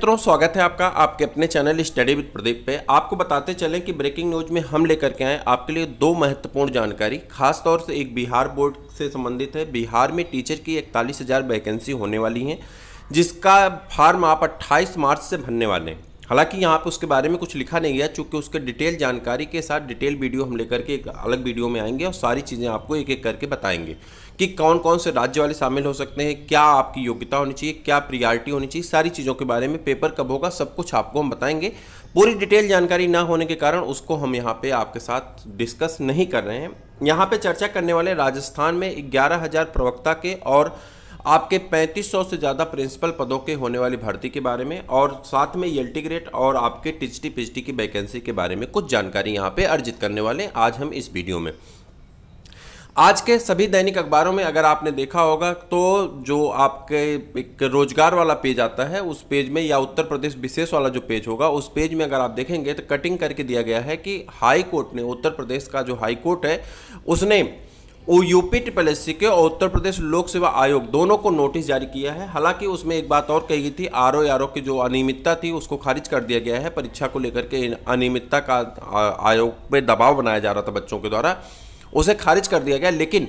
मित्रों स्वागत है आपका आपके अपने चैनल स्टडी विद प्रदीप पे आपको बताते चलें कि ब्रेकिंग न्यूज में हम लेकर के आए आपके लिए दो महत्वपूर्ण जानकारी खास तौर से एक बिहार बोर्ड से संबंधित है बिहार में टीचर की इकतालीस हज़ार वैकेंसी होने वाली है जिसका फार्म आप 28 मार्च से भरने वाले हैं हालांकि यहाँ पे उसके बारे में कुछ लिखा नहीं गया चूंकि उसके डिटेल जानकारी के साथ डिटेल वीडियो हम लेकर के एक अलग वीडियो में आएंगे और सारी चीज़ें आपको एक एक करके बताएंगे कि कौन कौन से राज्य वाले शामिल हो सकते हैं क्या आपकी योग्यता होनी चाहिए क्या प्रियॉरिटी होनी चाहिए सारी चीज़ों के बारे में पेपर कब होगा सब कुछ आपको हम बताएंगे पूरी डिटेल जानकारी ना होने के कारण उसको हम यहाँ पे आपके साथ डिस्कस नहीं कर रहे हैं यहाँ पे चर्चा करने वाले राजस्थान में ग्यारह हज़ार प्रवक्ता के और आपके 3500 से ज़्यादा प्रिंसिपल पदों के होने वाली भर्ती के बारे में और साथ में एल e ग्रेड और आपके टी पीएचडी की वैकेंसी के बारे में कुछ जानकारी यहाँ पे अर्जित करने वाले आज हम इस वीडियो में आज के सभी दैनिक अखबारों में अगर आपने देखा होगा तो जो आपके एक रोजगार वाला पेज आता है उस पेज में या उत्तर प्रदेश विशेष वाला जो पेज होगा उस पेज में अगर आप देखेंगे तो कटिंग करके दिया गया है कि हाई कोर्ट ने उत्तर प्रदेश का जो हाई कोर्ट है उसने और यूपी ट्रिपल एस के और उत्तर प्रदेश लोक सेवा आयोग दोनों को नोटिस जारी किया है हालांकि उसमें एक बात और कही गई थी आर ओ आर की जो अनियमितता थी उसको खारिज कर दिया गया है परीक्षा को लेकर के अनियमितता का आयोग पे दबाव बनाया जा रहा था बच्चों के द्वारा उसे खारिज कर दिया गया लेकिन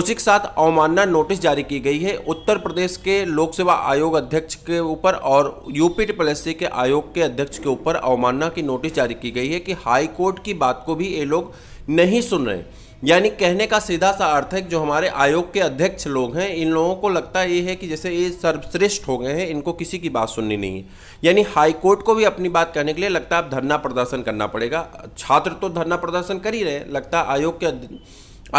उसी के साथ अवमानना नोटिस जारी की गई है उत्तर प्रदेश के लोक सेवा आयोग अध्यक्ष के ऊपर और यूपी ट्रिपल एस के आयोग के अध्यक्ष के ऊपर अवमानना की नोटिस जारी की गई है कि हाई कोर्ट की बात को भी ये लोग नहीं सुन रहे यानी कहने का सीधा सा अर्थ है जो हमारे आयोग के अध्यक्ष लोग हैं इन लोगों को लगता ये है कि जैसे ये सर्वश्रेष्ठ हो गए हैं इनको किसी की बात सुननी नहीं है यानी हाईकोर्ट को भी अपनी बात कहने के लिए लगता है अब धरना प्रदर्शन करना पड़ेगा छात्र तो धरना प्रदर्शन कर ही रहे लगता आयोग के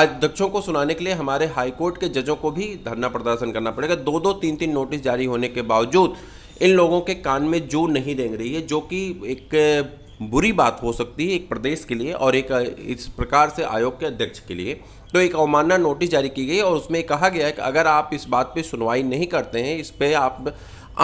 अध्यक्षों को सुनाने के लिए हमारे हाईकोर्ट के जजों को भी धरना प्रदर्शन करना पड़ेगा दो दो तीन तीन नोटिस जारी होने के बावजूद इन लोगों के कान में जो नहीं देंग रही है जो कि एक बुरी बात हो सकती है एक प्रदेश के लिए और एक इस प्रकार से आयोग के अध्यक्ष के लिए तो एक अवमानना नोटिस जारी की गई और उसमें कहा गया है कि अगर आप इस बात पे सुनवाई नहीं करते हैं इस पर आप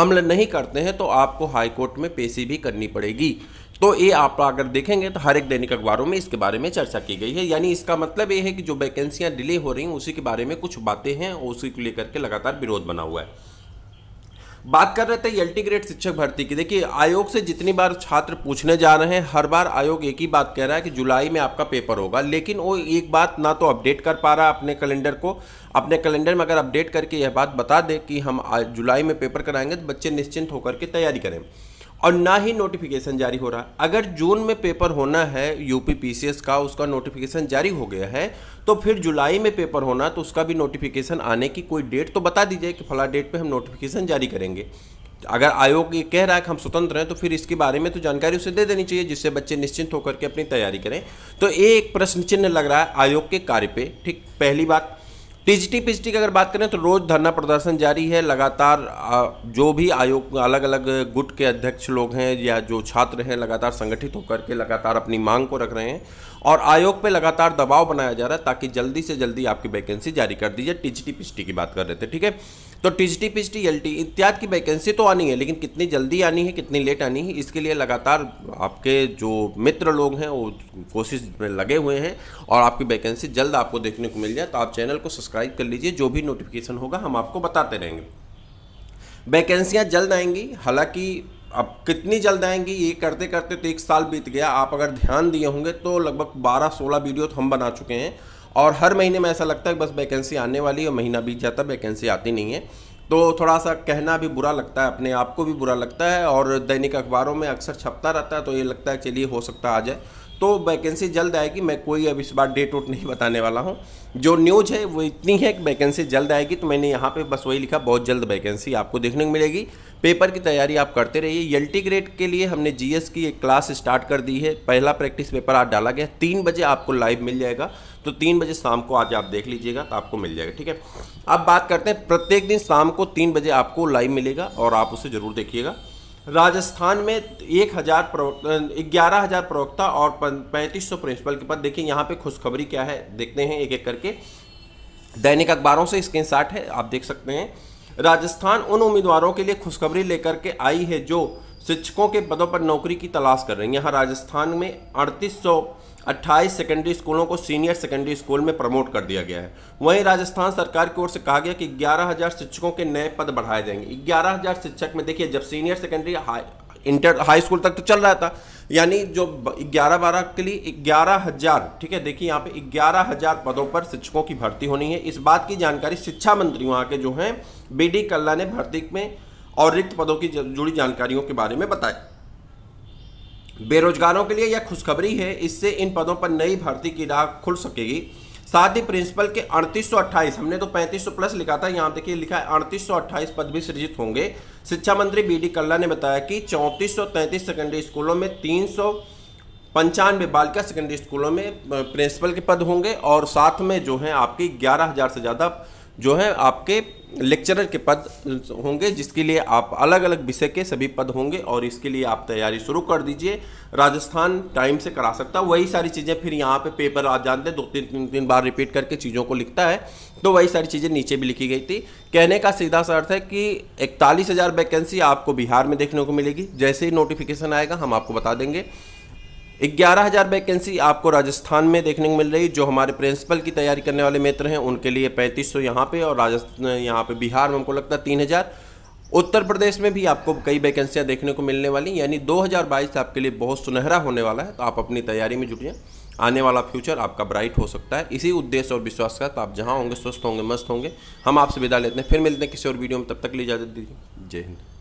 अमल नहीं करते हैं तो आपको हाईकोर्ट में पेशी भी करनी पड़ेगी तो ये आप अगर देखेंगे तो हर एक दैनिक अखबारों में इसके बारे में चर्चा की गई है यानी इसका मतलब ये है कि जो वैकेंसियाँ डिले हो रही हैं उसी के बारे में कुछ बातें हैं और उसी को लेकर के लगातार विरोध बना हुआ है बात कर रहे थे एल ग्रेड शिक्षक भर्ती की देखिए आयोग से जितनी बार छात्र पूछने जा रहे हैं हर बार आयोग एक ही बात कह रहा है कि जुलाई में आपका पेपर होगा लेकिन वो एक बात ना तो अपडेट कर पा रहा अपने कैलेंडर को अपने कैलेंडर में अगर अपडेट करके यह बात बता दे कि हम जुलाई में पेपर कराएंगे तो बच्चे निश्चिंत होकर के तैयारी करें और ना ही नोटिफिकेशन जारी हो रहा है अगर जून में पेपर होना है यूपी पीसीएस का उसका नोटिफिकेशन जारी हो गया है तो फिर जुलाई में पेपर होना तो उसका भी नोटिफिकेशन आने की कोई डेट तो बता दीजिए कि फला डेट पे हम नोटिफिकेशन जारी करेंगे अगर आयोग ये कह रहा है कि हम स्वतंत्र हैं तो फिर इसके बारे में तो जानकारी उसे दे देनी चाहिए जिससे बच्चे निश्चिंत होकर के अपनी तैयारी करें तो ये एक प्रश्न चिन्ह लग रहा है आयोग के कार्य पे ठीक पहली बात टीजीटी पीजीटी की अगर बात करें तो रोज़ धरना प्रदर्शन जारी है लगातार जो भी आयोग अलग अलग गुट के अध्यक्ष लोग हैं या जो छात्र हैं लगातार संगठित होकर के लगातार अपनी मांग को रख रहे हैं और आयोग पे लगातार दबाव बनाया जा रहा है ताकि जल्दी से जल्दी आपकी वैकेंसी जारी कर दी जाए टीजीटी पीजीटी की बात कर रहे थे ठीक है तो टीजीटी पीजीटी एलटी इत्यादि की वैकेंसी तो आनी है लेकिन कितनी जल्दी आनी है कितनी लेट आनी है इसके लिए लगातार आपके जो मित्र लोग हैं वो कोशिश में लगे हुए हैं और आपकी वैकेंसी जल्द आपको देखने को मिल जाए तो आप चैनल को सब्सक्राइब कर लीजिए जो भी नोटिफिकेशन होगा हम आपको बताते रहेंगे वैकेंसियाँ जल्द आएंगी हालाँकि अब कितनी जल्द आएंगी ये करते करते तो एक साल बीत गया आप अगर ध्यान दिए होंगे तो लगभग 12-16 वीडियो तो हम बना चुके हैं और हर महीने में ऐसा लगता है बस वैकेंसी आने वाली है महीना बीत जाता है वैकेंसी आती नहीं है तो थोड़ा सा कहना भी बुरा लगता है अपने आप को भी बुरा लगता है और दैनिक अखबारों में अक्सर छपता रहता है तो ये लगता है चलिए हो सकता आ जाए तो वैकेंसी जल्द आएगी मैं कोई अब इस बार डेट वोट नहीं बताने वाला हूँ जो न्यूज है वो इतनी है कि वैकेंसी जल्द आएगी तो मैंने यहाँ पे बस वही लिखा बहुत जल्द वैकेंसी आपको देखने को मिलेगी पेपर की तैयारी आप करते रहिए एल ग्रेड के लिए हमने जीएस की एक क्लास स्टार्ट कर दी है पहला प्रैक्टिस पेपर आज डाला गया तीन बजे आपको लाइव मिल जाएगा तो तीन बजे शाम को आज आप देख लीजिएगा तो आपको मिल जाएगा ठीक है अब बात करते हैं प्रत्येक दिन शाम को तीन बजे आपको लाइव मिलेगा और आप उसे ज़रूर देखिएगा राजस्थान में एक हज़ार प्रवक्ता ग्यारह हज़ार प्रवक्ता और पैंतीस सौ प्रिंसिपल के पद देखिए यहाँ पे खुशखबरी क्या है देखते हैं एक एक करके दैनिक अखबारों से स्क्रीन है आप देख सकते हैं राजस्थान उन उम्मीदवारों के लिए खुशखबरी लेकर के आई है जो शिक्षकों के पदों पर नौकरी की तलाश कर रही हैं यहाँ राजस्थान में अड़तीस अट्ठाईस सेकेंडरी स्कूलों को सीनियर सेकेंडरी स्कूल में प्रमोट कर दिया गया है वहीं राजस्थान सरकार की ओर से कहा गया कि 11,000 शिक्षकों के नए पद बढ़ाए जाएंगे 11,000 शिक्षक में देखिए जब senior secondary inter high school तक तो चल रहा था यानी जो ग्यारह बारह के लिए ग्यारह हजार ठीक है देखिए यहाँ पे ग्यारह हजार पदों पर शिक्षकों की भर्ती होनी है इस बात की जानकारी शिक्षा मंत्री वहाँ के जो हैं बी डी कल्ला ने भर्ती में और रिक्त पदों की जुड़ी जानकारियों के बारे में बताया बेरोजगारों के लिए यह खुशखबरी है इससे इन पदों पर नई भर्ती की राह खुल सकेगी साथ ही प्रिंसिपल के अड़तीस हमने तो 3500 प्लस लिखा था यहाँ देखिए लिखा है अड़तीस पद भी सृजित होंगे शिक्षा मंत्री बी डी कल्ला ने बताया कि चौंतीस सेकेंडरी स्कूलों में तीन सौ पंचानवे बालिका सेकेंडरी स्कूलों में प्रिंसिपल के पद होंगे और साथ में जो है आपकी ग्यारह हज़ार से ज़्यादा जो है आपके लेक्चरर के पद होंगे जिसके लिए आप अलग अलग विषय के सभी पद होंगे और इसके लिए आप तैयारी शुरू कर दीजिए राजस्थान टाइम से करा सकता है वही सारी चीज़ें फिर यहाँ पे पेपर आप जानते हैं दो तीन तीन तीन बार रिपीट करके चीज़ों को लिखता है तो वही सारी चीज़ें नीचे भी लिखी गई थी कहने का सीधा सा अर्थ है कि इकतालीस वैकेंसी आपको बिहार में देखने को मिलेगी जैसे ही नोटिफिकेशन आएगा हम आपको बता देंगे ग्यारह हज़ार वैकेंसी आपको राजस्थान में देखने को मिल रही जो हमारे प्रिंसिपल की तैयारी करने वाले मित्र हैं उनके लिए पैंतीस सौ यहाँ पर और राजस्थान यहाँ पर बिहार में हमको लगता है तीन हज़ार उत्तर प्रदेश में भी आपको कई वैकेंसियाँ देखने को मिलने वाली यानी 2022 आपके लिए बहुत सुनहरा होने वाला है तो आप अपनी तैयारी में जुटिए आने वाला फ्यूचर आपका ब्राइट हो सकता है इसी उद्देश्य और विश्वास का तो आप जहाँ होंगे स्वस्थ होंगे मस्त होंगे हम आपसे विदा लेते हैं फिर मिलते हैं किसी और वीडियो में तब तक लिए इजाजत दीजिए जय हिंद